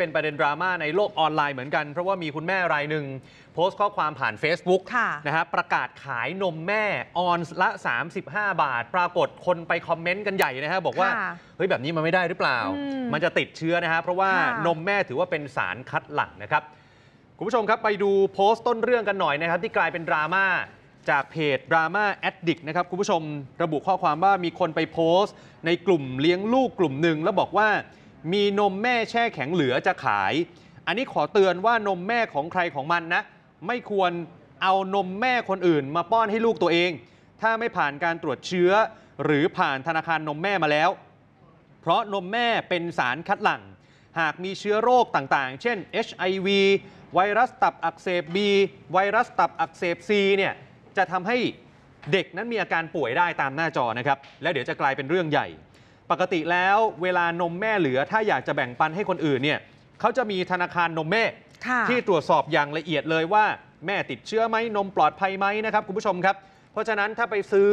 เป็นประเด็นดราม่าในโลกออนไลน์เหมือนกัน เพราะว่ามีคุณแม่รายหนึ่ง โพสต์ข้อความผ่าน Facebook ะนะับประกาศขายนมแม่ ออนละ 35 บาท ปรากฏคนไปคอมเมนต์กันใหญ่นะครับบอกว่า เฮ้ย แบบนี้มันไม่ได้หรือเปล่า มันจะติดเชื้อนะครับเพราะว่านมแม่ถือว่าเป็นสารคัดหลั่งนะครับ คุณผู้ชมครับ ไปดูโพสต์ต้นเรื่องกันหน่อยนะครับ ที่กลายเป็นดราม่าจากเพจดราม่าแอดดิกนะครับคุณผู้ชมระบุข้อความว่ามีคนไปโพสต์ ในกลุ่มเลี้ยงลูกกลุ่มหนึ่งแล้วบอกว่ามีนมแม่แช่แข็งเหลือจะขาย อันนี้ขอเตือนว่านมแม่ของใครของมันนะ ไม่ควรเอานมแม่คนอื่น มาป้อนให้ลูกตัวเอง ถ้าไม่ผ่านการตรวจเชื้อหรือผ่านธนาคารนมแม่มาแล้ว เพราะนมแม่เป็นสารคัดหลั่งหากมีเชื้อโรคต่างๆ เช่น HIV ไวรัสตับอักเสบ B ไวรัสตับอักเสบ C เนี่ยจะทำให้เด็กนั้นมีอาการป่วยได้ตามหน้าจอนะครับและเดี๋ยวจะกลายเป็นเรื่องใหญ่ปกติแล้วเวลานมแม่เหลือ ถ้าอยากจะแบ่งปันให้คนอื่นเนี่ยเขาจะมีธนาคารนมแม่ ที่ตรวจสอบอย่างละเอียดเลยว่า แม่ติดเชื้อไหมนมปลอดภัยไหมนะครับคุณผู้ชมครับ เพราะฉะนั้นถ้าไปซื้อ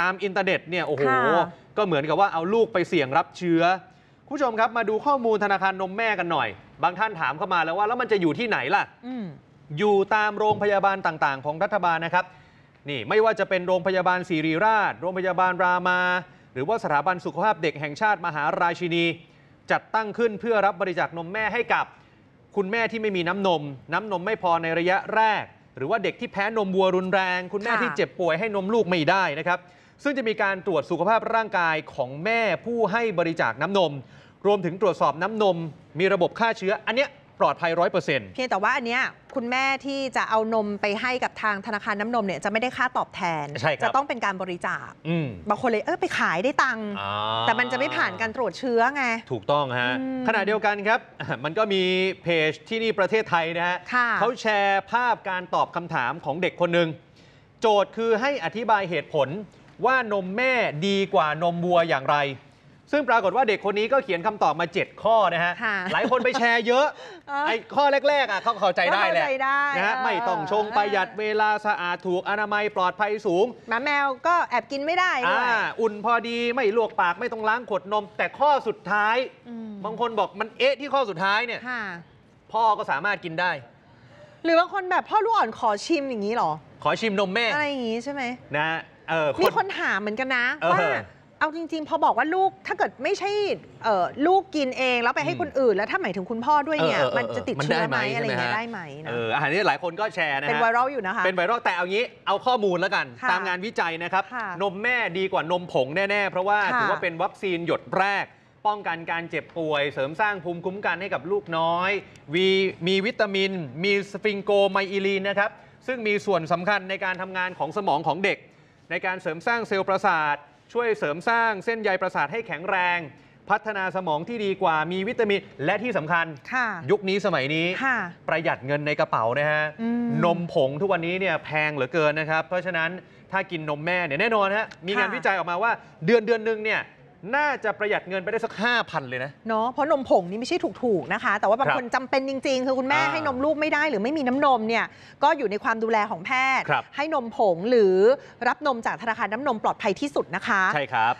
ตามอินเทอร์เน็ตเนี่ยโอ้โหก็เหมือนกับว่าเอาลูกไปเสี่ยงรับเชื้อคุณผู้ชมครับมาดูข้อมูลธนาคารนมแม่กันหน่อย บางท่านถามเข้ามาแล้วว่า แล้วมันจะอยู่ที่ไหนล่ะอยู่ตามโรงพยาบาลต่างๆ ของรัฐบาลนะครับนี่ไม่ว่าจะเป็นโรงพยาบาลศิริราชโรงพยาบาลรามาหรือว่าสถาบันสุขภาพเด็กแห่งชาติมหาราชินี จัดตั้งขึ้นเพื่อรับบริจาคนมแม่ให้กับ คุณแม่ที่ไม่มีน้ำนม น้ำนมไม่พอในระยะแรก หรือว่าเด็กที่แพ้นมวัวรุนแรง คุณแม่ที่เจ็บป่วยให้นมลูกไม่ได้นะครับ ซึ่งจะมีการตรวจสุขภาพร่างกายของแม่ผู้ให้บริจาคน้ำนม รวมถึงตรวจสอบน้ำนม มีระบบฆ่าเชื้ออันเนี้ยปลอดภัยร้อยเปอร์เซ็นต์เพียงแต่ว่าอันเนี้ยคุณแม่ที่จะเอานมไปให้กับทางธนาคารน้ำนมเนี่ยจะไม่ได้ค่าตอบแทนใช่ครับจะต้องเป็นการบริจาคอืมบางคนเลยเออไปขายได้ตังค์แต่มันจะไม่ผ่านการตรวจเชื้อไง ถูกต้องฮะขณะเดียวกันครับมันก็มีเพจที่นี่ประเทศไทยนะฮะะเขาแชร์ภาพการตอบคำถามของเด็กคนหนึ่ง โจทย์คือให้อธิบายเหตุผลว่านมแม่ดีกว่านมวัวอย่างไรซึ่งปรากฏว่าเด็กคนนี้ก็เขียนคำตอบมา 7 ข้อนะฮะ หลายคนไปแชร์เยอะไอ้ข้อแรกๆอ่ะเขาเข้าใจได้แหละเข้าใจได้นะฮะไม่ต้องชง ประหยัดเวลา สะอาดถูกอนามัยปลอดภัยสูงหมาแมว ก็แอบกินไม่ได้ด้วยอุ่นพอดีไม่ลวกปากไม่ต้องล้างขวดนม แต่ข้อสุดท้ายบางคนบอกมันเอ๊ะที่ข้อสุดท้ายเนี่ยพ่อก็สามารถกินได้ หรือบางคนแบบพ่อลูกอ่อนขอชิมอย่างนี้เหรอขอชิมนมแม่อะไรอย่างนี้ใช่ไหมนะเออมีคนถามเหมือนกันนะว่าเอาจริงๆ พอบอกว่าลูกถ้าเกิดไม่ใช่เลูกกินเอง แล้วไปให้คนอื่นแล้วถ้าหมายถึงคุณพ่อด้วยเนี่ยมันจะติดเชื้อไหมอะไรเงี้ยได้ไหมนะอันนี้หลายคนก็แชร์นะเป็นไวรัลอยู่นะคะเป็นไวรัลแต่เอางี้เอาข้อมูลแล้วกันตามงานวิจัยนะครับ นมแม่ดีกว่านมผงแน่ๆ เพราะว่าถือว่าเป็นวัคซีนหยดแรก ป้องกันการเจ็บป่วย เสริมสร้างภูมิคุ้มกันให้กับลูกน้อยวีมีวิตามิน มีสฟิงโกไมอีลีนนะครับซึ่งมีส่วนสำคัญในการทำงานของสมองของเด็ก ในการเสริมสร้างเซลล์ประสาทช่วยเสริมสร้างเส้นใยประสาทให้แข็งแรง พัฒนาสมองที่ดีกว่ามีวิตามินและที่สำคัญ ค่ะ ยุคนี้สมัยนี้ ค่ะ ประหยัดเงินในกระเป๋านะฮะ นมผงทุกวันนี้เนี่ยแพงเหลือเกินนะครับ เพราะฉะนั้นถ้ากินนมแม่เนี่ยแน่นอนฮะ มีงานวิจัยออกมาว่าเดือนเดือนหนึ่งเนี่ยน่าจะประหยัดเงินไปได้สัก 5,000 เลยนะเนาะเพราะนมผงนี่ไม่ใช่ถูก ๆ นะคะ แต่ว่าบางคบคนจำเป็นจริง ๆ คือคุณแม่ให้นมลูกไม่ได้ หรือไม่มีน้ำนมเนี่ยก็อยู่ในความดูแลของแพทย์ ให้นมผงหรือรับนมจากธนาคารน้ำนมปลอดภัยที่สุดนะคะ ใช่ครับ